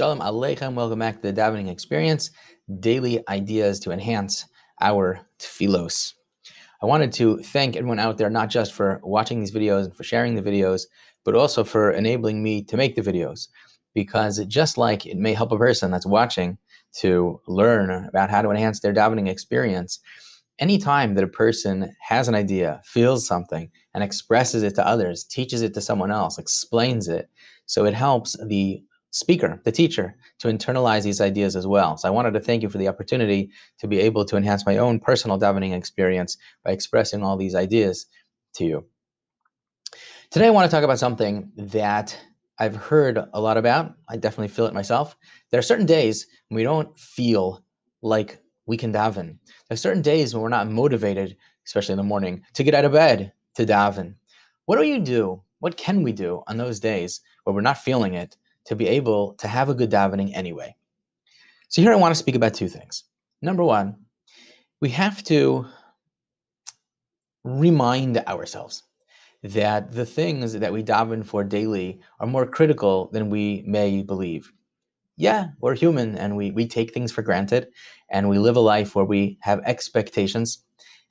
Shalom Aleichem. Welcome back to the Davening Experience, daily ideas to enhance our tefillos. I wanted to thank everyone out there, not just for watching these videos and for sharing the videos, but also for enabling me to make the videos. Because just like it may help a person that's watching to learn about how to enhance their Davening experience, anytime that a person has an idea, feels something, and expresses it to others, teaches it to someone else, explains it, so it helps the speaker, the teacher, to internalize these ideas as well. So I wanted to thank you for the opportunity to be able to enhance my own personal davening experience by expressing all these ideas to you. Today I want to talk about something that I've heard a lot about. I definitely feel it myself. There are certain days when we don't feel like we can daven. There are certain days when we're not motivated, especially in the morning, to get out of bed to daven. What do you do? What can we do on those days where we're not feeling it to be able to have a good davening anyway. So here I want to speak about two things. Number one, we have to remind ourselves that the things that we daven for daily are more critical than we may believe. Yeah, we're human and we, we take things for granted and we live a life where we have expectations.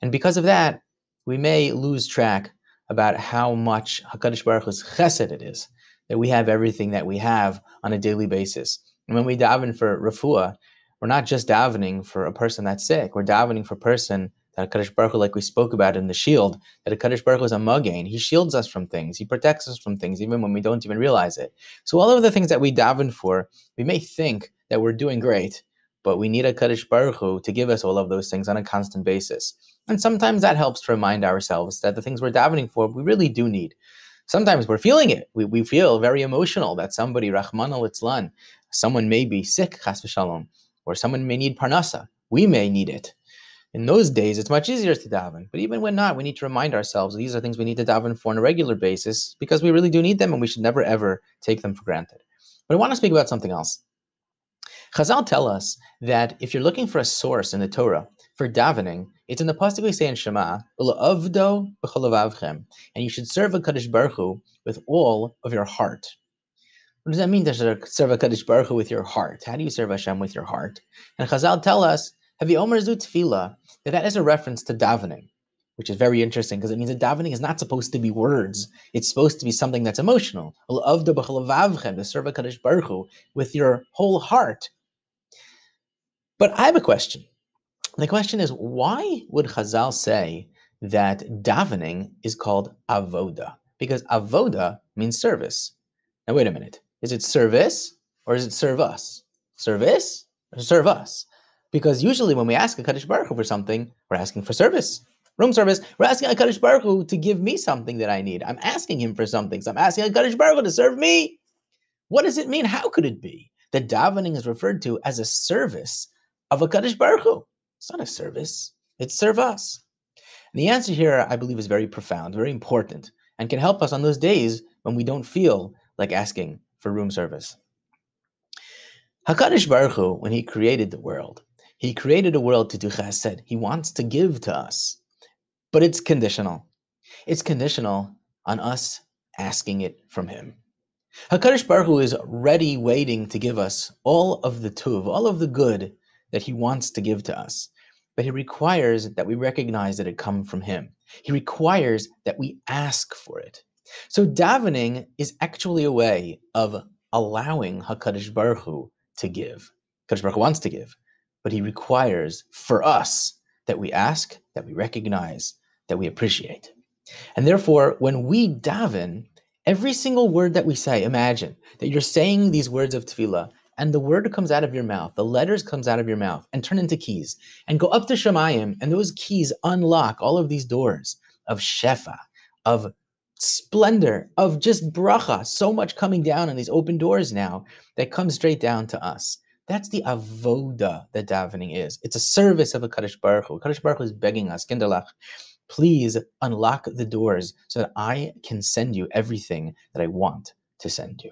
And because of that, we may lose track about how much HaKadosh Baruch Hu's chesed it is that we have everything that we have on a daily basis. And when we daven for refuah, we're not just davening for a person that's sick. We're davening for a person that a Kaddish Baruch Hu, like we spoke about in the shield, that a Kaddish Baruch Hu is a mugain. He shields us from things. He protects us from things, even when we don't even realize it. So all of the things that we daven for, we may think that we're doing great, but we need a Kaddish Baruch Hu to give us all of those things on a constant basis. And sometimes that helps to remind ourselves that the things we're davening for, we really do need sometimes we're feeling it. We, we feel very emotional that somebody, Rahman al Itzlan, someone may be sick, chas v'shalom, or someone may need parnasa. We may need it. In those days, it's much easier to daven. But even when not, we need to remind ourselves these are things we need to daven for on a regular basis because we really do need them and we should never ever take them for granted. But I want to speak about something else. Chazal tell us that if you're looking for a source in the Torah for davening, it's in the pasuk we say in Shema, "Avdo and you should serve a Kaddish Baruch Hu with all of your heart. What does that mean to serve a Kaddish Baruch Hu with your heart? How do you serve Hashem with your heart? And Chazal tell us, "Have you Omer Zutfila?" That that is a reference to davening which is very interesting because it means that davening is not supposed to be words. It's supposed to be something that's emotional. to serve a Baruch Hu with your whole heart, but I have a question. The question is, why would Chazal say that davening is called avoda? Because avoda means service. Now, wait a minute. Is it service or is it serve us? Service or serve us? Because usually when we ask a Kaddish Baruch Hu for something, we're asking for service room service, we're asking Kaddish Baruch Hu to give me something that I need. I'm asking him for something. So I'm asking Kaddish Baruch Hu to serve me. What does it mean? How could it be that davening is referred to as a service of a Kaddish Baruch Hu. It's not a service, it's serve us. And the answer here, I believe, is very profound, very important, and can help us on those days when we don't feel like asking for room service. HaKadosh Baruch Hu, when he created the world, he created a world to do chesed. He wants to give to us, but it's conditional. It's conditional on us asking it from him. HaKadosh Baruch Hu is ready, waiting to give us all of the tuv, all of the good that he wants to give to us, but he requires that we recognize that it come from him. He requires that we ask for it. So davening is actually a way of allowing HaKadosh Baruch Hu to give. HaKadosh Baruch Hu wants to give, but he requires for us that we ask, that we recognize, that we appreciate. And therefore, when we daven, every single word that we say, imagine that you're saying these words of tefillah and the word comes out of your mouth, the letters comes out of your mouth and turn into keys and go up to Shemayim and those keys unlock all of these doors of Shefa, of splendor, of just bracha, so much coming down on these open doors now that comes straight down to us. That's the avoda that davening is. It's a service of a Kaddish Baruch Hu. Kaddish Baruch Hu is begging us, Kindalach, please unlock the doors so that I can send you everything that I want to send you.